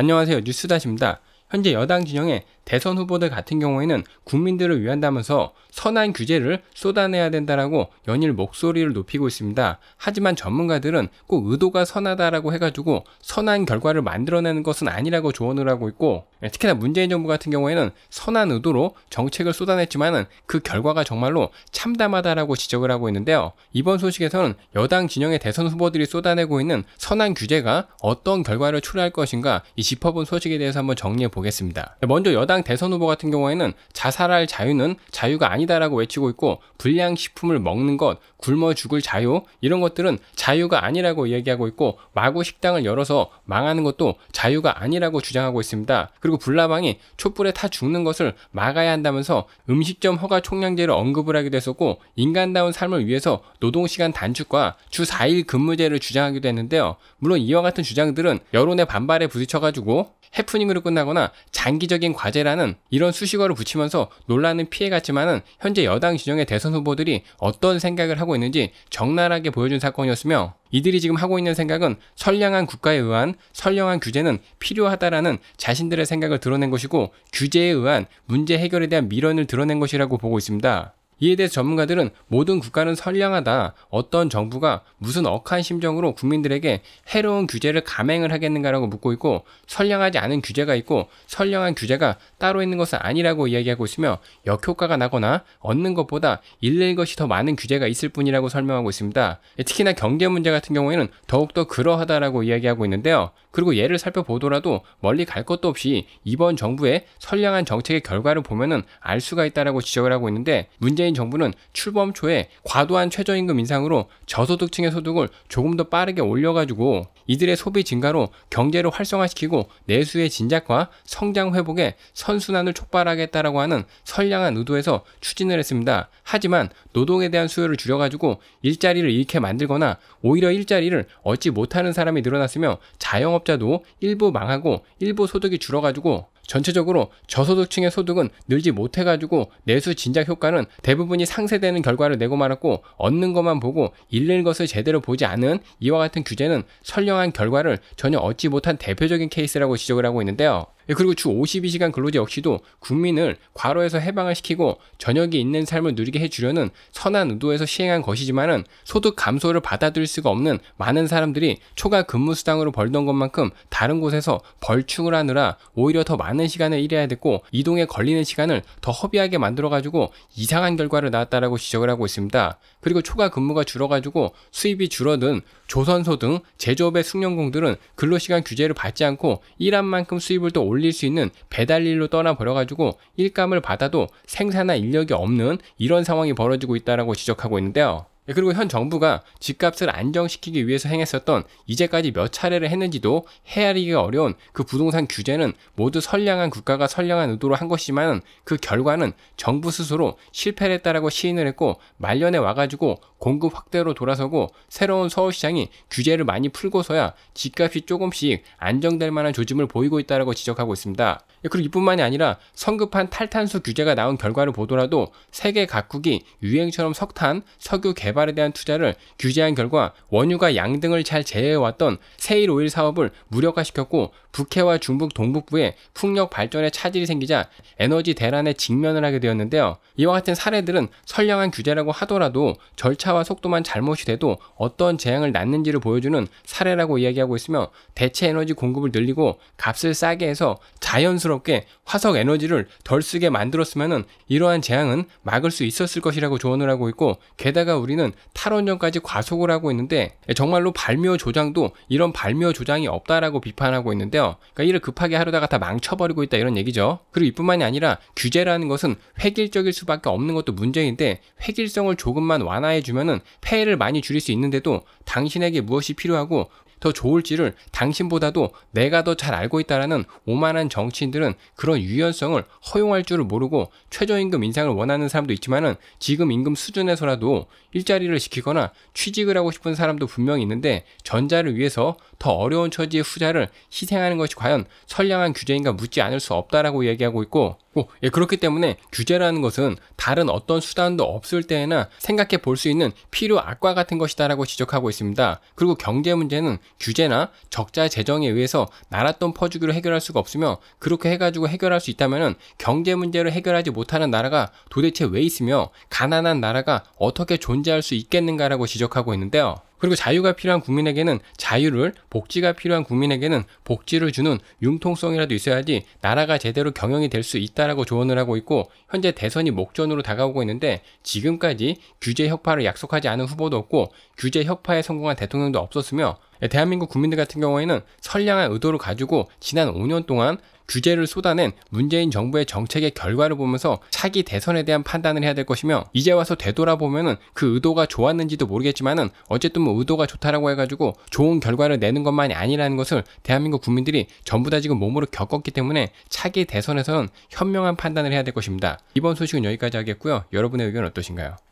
안녕하세요. 뉴스다십니다 현재 여당 진영의 대선 후보들 같은 경우에는 국민들을 위한다면서 선한 규제를 쏟아내야 된다라고 연일 목소리를 높이고 있습니다. 하지만 전문가들은 꼭 의도가 선하다라고 해가지고 선한 결과를 만들어내는 것은 아니라고 조언을 하고 있고 예, 특히나 문재인 정부 같은 경우에는 선한 의도로 정책을 쏟아냈지만은 그 결과가 정말로 참담하다라고 지적을 하고 있는데요. 이번 소식에서는 여당 진영의 대선 후보들이 쏟아내고 있는 선한 규제가 어떤 결과를 초래할 것인가 이 짚어본 소식에 대해서 한번 정리해 보겠습니다. 보겠습니다. 먼저 여당 대선 후보 같은 경우에는 자살할 자유는 자유가 아니다라고 외치고 있고 불량식품을 먹는 것, 굶어 죽을 자유 이런 것들은 자유가 아니라고 이야기하고 있고 마구 식당을 열어서 망하는 것도 자유가 아니라고 주장하고 있습니다. 그리고 불나방이 촛불에 타 죽는 것을 막아야 한다면서 음식점 허가 총량제를 언급을 하기도 했었고 인간다운 삶을 위해서 노동시간 단축과 주 4일 근무제를 주장하기도 했는데요. 물론 이와 같은 주장들은 여론의 반발에 부딪혀가지고 해프닝으로 끝나거나 장기적인 과제라는 이런 수식어를 붙이면서 논란은 피해갔지만은 현재 여당 진영의 대선 후보들이 어떤 생각을 하고 있는지 적나라하게 보여준 사건이었으며 이들이 지금 하고 있는 생각은 선량한 국가에 의한 선량한 규제는 필요하다라는 자신들의 생각을 드러낸 것이고 규제에 의한 문제 해결에 대한 미련을 드러낸 것이라고 보고 있습니다. 이에 대해 전문가들은 모든 국가는 선량하다. 어떤 정부가 무슨 억한 심정으로 국민들에게 해로운 규제를 감행을 하겠는가라고 묻고 있고 선량하지 않은 규제가 있고 선량한 규제가 따로 있는 것은 아니라고 이야기하고 있으며 역효과가 나거나 얻는 것보다 잃는 것이 더 많은 규제가 있을 뿐이라고 설명하고 있습니다. 특히나 경제 문제 같은 경우에는 더욱더 그러하다라고 이야기하고 있는데요. 그리고 예를 살펴보더라도 멀리 갈 것도 없이 이번 정부의 선량한 정책의 결과를 보면은 알 수가 있다라고 지적을 하고 있는데 문재인 문재인 정부는 출범 초에 과도한 최저임금 인상으로 저소득층의 소득을 조금 더 빠르게 올려가지고 이들의 소비 증가로 경제를 활성화시키고 내수의 진작과 성장 회복에 선순환을 촉발하겠다라고 하는 선량한 의도에서 추진을 했습니다. 하지만 노동에 대한 수요를 줄여가지고 일자리를 잃게 만들거나 오히려 일자리를 얻지 못하는 사람이 늘어났으며 자영업자도 일부 망하고 일부 소득이 줄어가지고 전체적으로 저소득층의 소득은 늘지 못해가지고 내수 진작 효과는 대부분이 상쇄되는 결과를 내고 말았고 얻는 것만 보고 잃는 것을 제대로 보지 않은 이와 같은 규제는 선량한 상당한 결과를 전혀 얻지 못한 대표적인 케이스라고 지적을 하고 있는데요. 예, 그리고 주 52시간 근로제 역시도 국민을 과로에서 해방을 시키고 저녁이 있는 삶을 누리게 해주려는 선한 의도에서 시행한 것이지만은 소득 감소를 받아들일 수가 없는 많은 사람들이 초과 근무 수당으로 벌던 것만큼 다른 곳에서 벌충을 하느라 오히려 더 많은 시간을 일해야 됐고 이동에 걸리는 시간을 더 허비하게 만들어가지고 이상한 결과를 낳았다라고 지적을 하고 있습니다. 그리고 초과 근무가 줄어가지고 수입이 줄어든 조선소 등 제조업의 숙련공들은 근로시간 규제를 받지 않고 일한 만큼 수입을 또 올려 올릴 수 있는 배달일로 떠나버려가지고 일감을 받아도 생산할 인력이 없는 이런 상황이 벌어지고 있다라고 지적하고 있는데요. 예, 그리고 현 정부가 집값을 안정시키기 위해서 행했었던 이제까지 몇 차례를 했는지도 헤아리기 가 어려운 그 부동산 규제는 모두 선량한 국가가 선량한 의도로 한 것이지만 그 결과는 정부 스스로 실패를 했다라고 시인을 했고 말년에 와가지고 공급 확대로 돌아서고 새로운 서울시장이 규제를 많이 풀고서야 집값이 조금씩 안정될 만한 조짐을 보이고 있다라고 지적하고 있습니다. 예, 그리고 이뿐만이 아니라 성급한 탈탄소 규제가 나온 결과를 보더라도 세계 각국이 유행처럼 석탄, 석유 개발 개발에 대한 투자를 규제한 결과 원유가 양등을 잘 제외해왔던 세일 오일 사업을 무력화시켰고 북해와 중북 동북부에 풍력 발전에 차질이 생기자 에너지 대란에 직면을 하게 되었는데요. 이와 같은 사례들은 선량한 규제라고 하더라도 절차와 속도만 잘못이 돼도 어떤 재앙을 낳는지를 보여주는 사례라고 이야기하고 있으며 대체 에너지 공급을 늘리고 값을 싸게 해서 자연스럽게 화석 에너지를 덜 쓰게 만들었으면 이러한 재앙은 막을 수 있었을 것이라고 조언을 하고 있고 게다가 우리는 지금 탈원전까지 과속을 하고 있는데 정말로 발묘 조장도 이런 발묘 조장이 없다라고 비판하고 있는데요. 그러니까 일을 급하게 하려다가 다 망쳐버리고 있다 이런 얘기죠. 그리고 이뿐만이 아니라 규제라는 것은 획일적일 수밖에 없는 것도 문제인데 획일성을 조금만 완화해주면 폐해를 많이 줄일 수 있는데도 당신에게 무엇이 필요하고 더 좋을지를 당신보다도 내가 더 잘 알고 있다라는 오만한 정치인들은 그런 유연성을 허용할 줄을 모르고 최저임금 인상을 원하는 사람도 있지만은 지금 임금 수준에서라도 일자리를 시키거나 취직을 하고 싶은 사람도 분명히 있는데 전자를 위해서 더 어려운 처지의 후자를 희생하는 것이 과연 선량한 규제인가 묻지 않을 수 없다라고 얘기하고 있고 오, 예, 그렇기 때문에 규제라는 것은 다른 어떤 수단도 없을 때에나 생각해 볼 수 있는 필요 악과 같은 것이다라고 지적하고 있습니다. 그리고 경제 문제는 규제나 적자 재정에 의해서 나랏돈 퍼주기로 해결할 수가 없으며 그렇게 해가지고 해결할 수 있다면 경제 문제를 해결하지 못하는 나라가 도대체 왜 있으며 가난한 나라가 어떻게 존재할 수 있겠는가라고 지적하고 있는데요. 그리고 자유가 필요한 국민에게는 자유를, 복지가 필요한 국민에게는 복지를 주는 융통성이라도 있어야지 나라가 제대로 경영이 될 수 있다라고 조언을 하고 있고 현재 대선이 목전으로 다가오고 있는데 지금까지 규제 혁파를 약속하지 않은 후보도 없고 규제 혁파에 성공한 대통령도 없었으며 네, 대한민국 국민들 같은 경우에는 선량한 의도를 가지고 지난 5년 동안 규제를 쏟아낸 문재인 정부의 정책의 결과를 보면서 차기 대선에 대한 판단을 해야 될 것이며 이제 와서 되돌아보면은 그 의도가 좋았는지도 모르겠지만은 어쨌든 뭐 의도가 좋다라고 해가지고 좋은 결과를 내는 것만이 아니라는 것을 대한민국 국민들이 전부 다 지금 몸으로 겪었기 때문에 차기 대선에서는 현명한 판단을 해야 될 것입니다. 이번 소식은 여기까지 하겠고요. 여러분의 의견 어떠신가요?